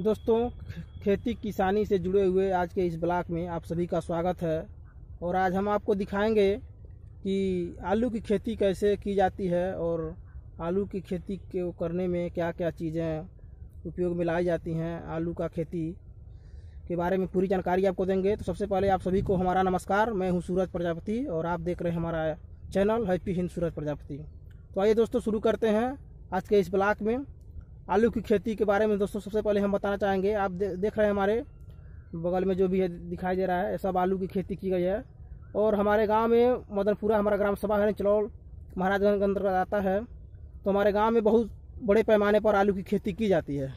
दोस्तों खेती किसानी से जुड़े हुए आज के इस ब्लॉक में आप सभी का स्वागत है और आज हम आपको दिखाएंगे कि आलू की खेती कैसे की जाती है और आलू की खेती को करने में क्या क्या चीज़ें उपयोग में लाई जाती हैं आलू का खेती के बारे में पूरी जानकारी आपको देंगे तो सबसे पहले आप सभी को हमारा नमस्कार मैं हूं सूरज प्रजापति और आप देख रहे हैं हमारा चैनल हैप्पी हिंद सूरज प्रजापति तो आइए दोस्तों शुरू करते हैं आज के इस ब्लॉग में आलू की खेती के बारे में दोस्तों सबसे पहले हम बताना चाहेंगे आप दे, देख रहे हैं हमारे बगल में जो भी है दिखाई दे रहा है सब आलू की खेती की गई है और हमारे गांव में मदनपुरा हमारा ग्राम सभा है चलौल महाराजगंज के अंतर्गत आता है तो हमारे गाँव में बहुत बड़े पैमाने पर आलू की खेती की जाती है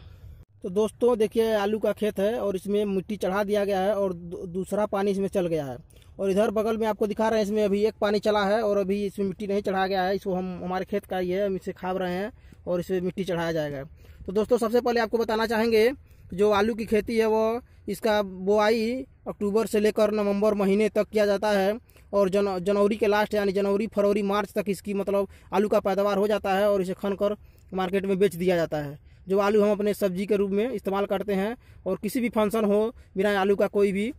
तो दोस्तों देखिए आलू का खेत है और इसमें मिट्टी चढ़ा दिया गया है और दूसरा पानी इसमें चल गया है और इधर बगल में आपको दिखा रहे हैं इसमें अभी एक पानी चला है और अभी इसमें मिट्टी नहीं चढ़ा गया है इसको हम हमारे खेत का ही है हम इसे खाब रहे हैं और इसमें मिट्टी चढ़ाया जाएगा तो दोस्तों सबसे पहले आपको बताना चाहेंगे जो आलू की खेती है वो इसका बुआई अक्टूबर से लेकर नवंबर महीने तक किया जाता है और जन जनवरी के लास्ट यानी जनवरी फरवरी मार्च तक इसकी मतलब आलू का पैदावार हो जाता है और इसे खन कर मार्केट में बेच दिया जाता है जो आलू हम अपने सब्जी के रूप में इस्तेमाल करते हैं और किसी भी फंक्शन हो बिना आलू का कोई भी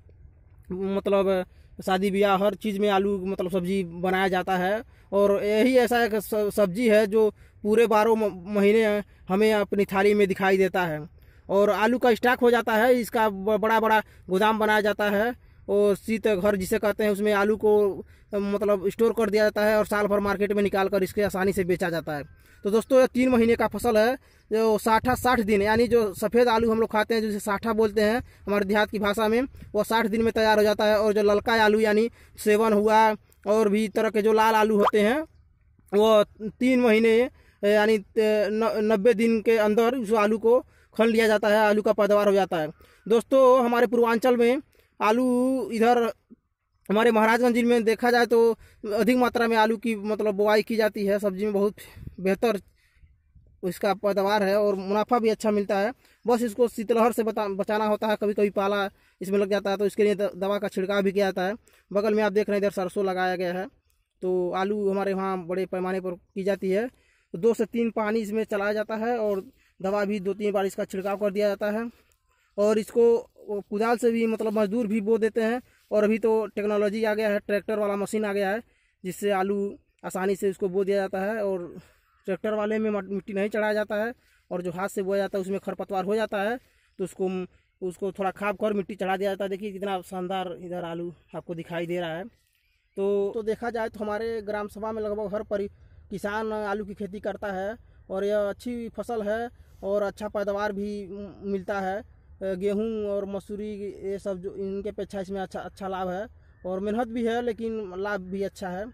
मतलब शादी ब्याह हर चीज़ में आलू मतलब सब्जी बनाया जाता है और यही ऐसा एक सब्जी है जो पूरे बारह महीने हमें अपनी थाली में दिखाई देता है और आलू का स्टॉक हो जाता है इसका बड़ा बड़ा गोदाम बनाया जाता है और शीत घर जिसे कहते हैं उसमें आलू को मतलब स्टोर कर दिया जाता है और साल भर मार्केट में निकाल कर इसके आसानी से बेचा जाता है तो दोस्तों ये तीन महीने का फसल है जो साठा साठ दिन यानी जो सफ़ेद आलू हम लोग खाते हैं जिसे साठा बोलते हैं हमारे देहात की भाषा में वह साठ दिन में तैयार हो जाता है और जो ललका आलू यानी सेवन हुआ और भी तरह के जो लाल आलू होते हैं वो तीन महीने यानी नब्बे दिन के अंदर उस आलू को खन लिया जाता है आलू का पैदावार हो जाता है दोस्तों हमारे पूर्वांचल में आलू इधर हमारे महाराजगंज जिले में देखा जाए तो अधिक मात्रा में आलू की मतलब बुआई की जाती है सब्जी में बहुत बेहतर इसका पैदावार है और मुनाफा भी अच्छा मिलता है बस इसको शीतलहर से बता बचाना होता है कभी कभी पाला इसमें लग जाता है तो इसके लिए दवा का छिड़काव भी किया जाता है बगल में आप देख रहे हैं इधर सरसों लगाया गया है तो आलू हमारे वहाँ बड़े पैमाने पर की जाती है तो दो से तीन पानी इसमें चलाया जाता है और दवा भी दो तीन बार इसका छिड़काव कर दिया जाता है और इसको कुदाल से भी मतलब मजदूर भी बो देते हैं और अभी तो टेक्नोलॉजी आ गया है ट्रैक्टर वाला मशीन आ गया है जिससे आलू आसानी से उसको बो दिया जाता है और ट्रैक्टर वाले में मिट्टी नहीं चढ़ाया जाता है और जो हाथ से बोया जाता है उसमें खरपतवार हो जाता है तो उसको उसको थोड़ा खाप कर मिट्टी चढ़ा दिया जाता है देखिए कितना शानदार इधर आलू आपको दिखाई दे रहा है तो तो देखा जाए तो हमारे ग्राम सभा में लगभग हर परि किसान आलू की खेती करता है और यह अच्छी फसल है और अच्छा पैदावार भी मिलता है गेहूँ और मसूरी ये सब जो इनके अपेक्षा अच्छा, इसमें अच्छा अच्छा लाभ है और मेहनत भी है लेकिन लाभ भी अच्छा है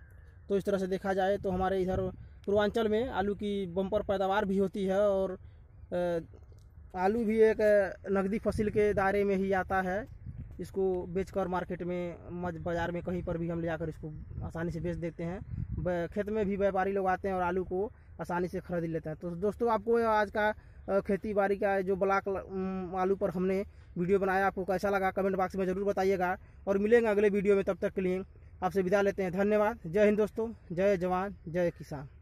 तो इस तरह से देखा जाए तो हमारे इधर पूर्वांचल में आलू की बम्पर पैदावार भी होती है और आलू भी एक नकदी फसल के दायरे में ही आता है इसको बेचकर मार्केट में मज बाज़ार में कहीं पर भी हम ले जाकर इसको आसानी से बेच देते हैं खेत में भी व्यापारी लोग आते हैं और आलू को आसानी से खरीद लेते हैं तो दोस्तों आपको आज का खेती बाड़ी का जो ब्लॉक आलू पर हमने वीडियो बनाया आपको कैसा लगा कमेंट बॉक्स में ज़रूर बताइएगा और मिलेंगे अगले वीडियो में तब तक के लिए आपसे विदा लेते हैं धन्यवाद जय हिंद दोस्तों जय जवान जय किसान